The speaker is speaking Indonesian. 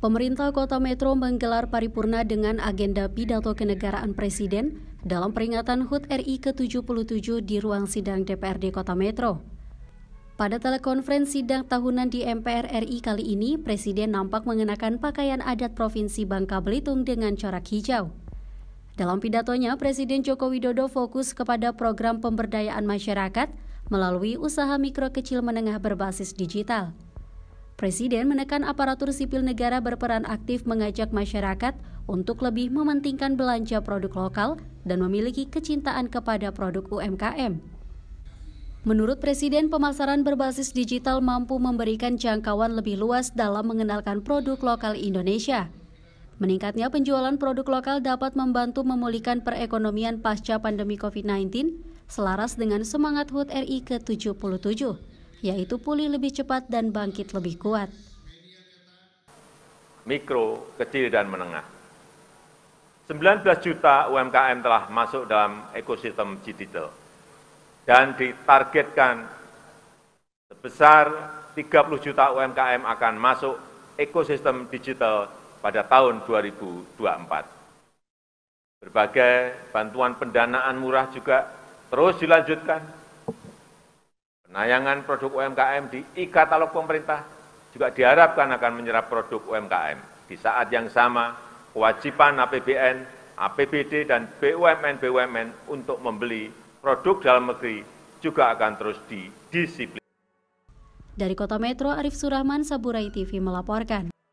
Pemerintah Kota Metro menggelar paripurna dengan agenda pidato kenegaraan Presiden dalam peringatan HUT RI ke-77 di ruang sidang DPRD Kota Metro. Pada telekonferensi sidang tahunan di MPR RI kali ini, Presiden nampak mengenakan pakaian adat Provinsi Bangka Belitung dengan corak hijau. Dalam pidatonya, Presiden Joko Widodo fokus kepada program pemberdayaan masyarakat melalui usaha mikro kecil menengah berbasis digital. Presiden menekan aparatur sipil negara berperan aktif mengajak masyarakat untuk lebih mementingkan belanja produk lokal dan memiliki kecintaan kepada produk UMKM. Menurut Presiden, pemasaran berbasis digital mampu memberikan jangkauan lebih luas dalam mengenalkan produk lokal Indonesia. Meningkatnya penjualan produk lokal dapat membantu memulihkan perekonomian pasca pandemi COVID-19 selaras dengan semangat HUT RI ke-77 yaitu pulih lebih cepat dan bangkit lebih kuat. Mikro, kecil, dan menengah. 19 juta UMKM telah masuk dalam ekosistem digital dan ditargetkan sebesar 30 juta UMKM akan masuk ekosistem digital pada tahun 2024. Berbagai bantuan pendanaan murah juga terus dilanjutkan Penayangan produk UMKM di e-katalog pemerintah juga diharapkan akan menyerap produk UMKM. Di saat yang sama, kewajiban APBN, APBD, dan BUMN-BUMN untuk membeli produk dalam negeri juga akan terus didisiplin. Dari Kota Metro, Arif Surahman, Saburai TV melaporkan.